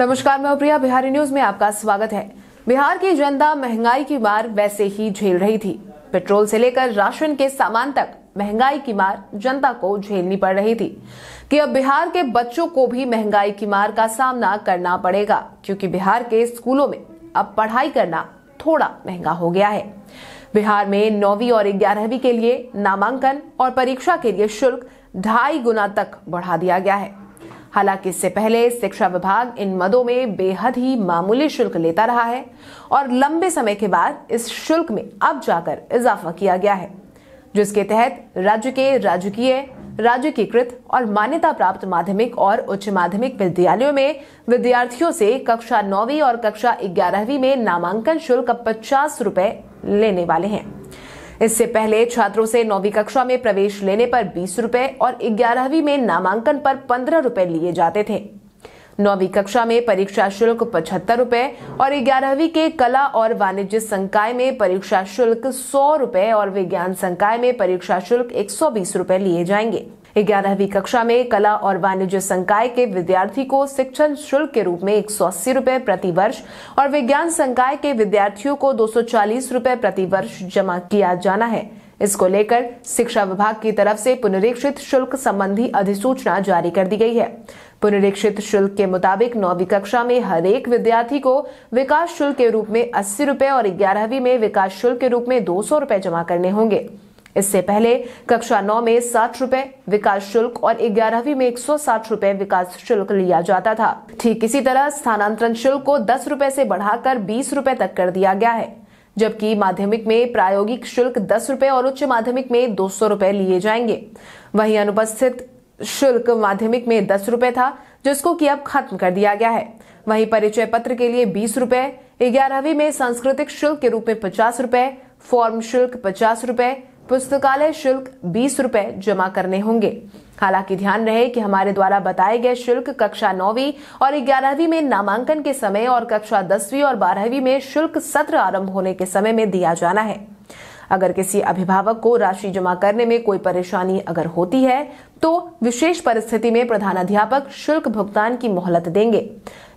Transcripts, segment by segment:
नमस्कार मैं प्रिया बिहारी न्यूज में आपका स्वागत है बिहार की जनता महंगाई की मार वैसे ही झेल रही थी पेट्रोल से लेकर राशन के सामान तक महंगाई की मार जनता को झेलनी पड़ रही थी कि अब बिहार के बच्चों को भी महंगाई की मार का सामना करना पड़ेगा क्योंकि बिहार के स्कूलों में अब पढ़ाई करना थोड़ा महंगा हो गया है बिहार में नौवीं और ग्यारहवीं के लिए नामांकन और परीक्षा के लिए शुल्क ढाई गुना तक बढ़ा दिया गया है हालांकि इससे पहले शिक्षा विभाग इन मदों में बेहद ही मामूली शुल्क लेता रहा है और लंबे समय के बाद इस शुल्क में अब जाकर इजाफा किया गया है जिसके तहत राज्य के राजकीय कृत और मान्यता प्राप्त माध्यमिक और उच्च माध्यमिक विद्यालयों में विद्यार्थियों से कक्षा नौवीं और कक्षा ग्यारहवीं में नामांकन शुल्क पचास रूपए लेने वाले हैं इससे पहले छात्रों से नौवीं कक्षा में प्रवेश लेने पर बीस रूपए और ग्यारहवीं में नामांकन पर पंद्रह रूपए लिए जाते थे नौवीं कक्षा में परीक्षा शुल्क पचहत्तर रूपए और ग्यारहवीं के कला और वाणिज्य संकाय में परीक्षा शुल्क सौ रूपए और विज्ञान संकाय में परीक्षा शुल्क एक सौ बीस रूपये लिए जाएंगे ग्यारहवीं कक्षा में कला और वाणिज्य संकाय के विद्यार्थी को शिक्षण शुल्क के रूप में एक सौ अस्सी रूपए प्रतिवर्ष और विज्ञान संकाय के विद्यार्थियों को दो सौ चालीस रूपए प्रतिवर्ष जमा किया जाना है इसको लेकर शिक्षा विभाग की तरफ से पुनरीक्षित शुल्क संबंधी अधिसूचना जारी कर दी गई है पुनरीक्षित शुल्क के मुताबिक नौवीं कक्षा में हर एक विद्यार्थी को विकास शुल्क के रूप में अस्सी रूपए और ग्यारहवीं में विकास शुल्क के रूप में दो सौ रूपए जमा करने होंगे इससे पहले कक्षा नौ में साठ रूपए विकास शुल्क और ग्यारहवीं में एक सौ साठ रूपए विकास शुल्क लिया जाता था ठीक इसी तरह स्थानांतरण शुल्क को दस रूपए से बढ़ाकर बीस रूपए तक कर दिया गया है जबकि माध्यमिक में प्रायोगिक शुल्क दस रूपए और उच्च माध्यमिक में दो सौ रूपए लिए जाएंगे वहीं अनुपस्थित शुल्क माध्यमिक में दस रूपए था जिसको कि अब खत्म कर दिया गया है वहीं परिचय पत्र के लिए बीस रूपए ग्यारहवीं में सांस्कृतिक शुल्क के रूप में पचास रूपए फॉर्म शुल्क पचास रूपए पुस्तकालय शुल्क बीस रूपए जमा करने होंगे हालांकि ध्यान रहे कि हमारे द्वारा बताए गए शुल्क कक्षा नौवीं और ग्यारहवीं में नामांकन के समय और कक्षा दसवीं और बारहवीं में शुल्क सत्र आरंभ होने के समय में दिया जाना है अगर किसी अभिभावक को राशि जमा करने में कोई परेशानी अगर होती है तो विशेष परिस्थिति में प्रधानाध्यापक शुल्क भुगतान की मोहलत देंगे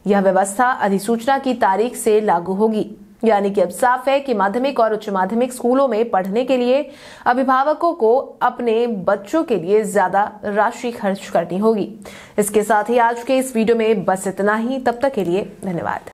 यह व्यवस्था अधिसूचना की तारीख से लागू होगी यानी कि अब साफ है कि माध्यमिक और उच्च माध्यमिक स्कूलों में पढ़ने के लिए अभिभावकों को अपने बच्चों के लिए ज्यादा राशि खर्च करनी होगी इसके साथ ही आज के इस वीडियो में बस इतना ही तब तक के लिए धन्यवाद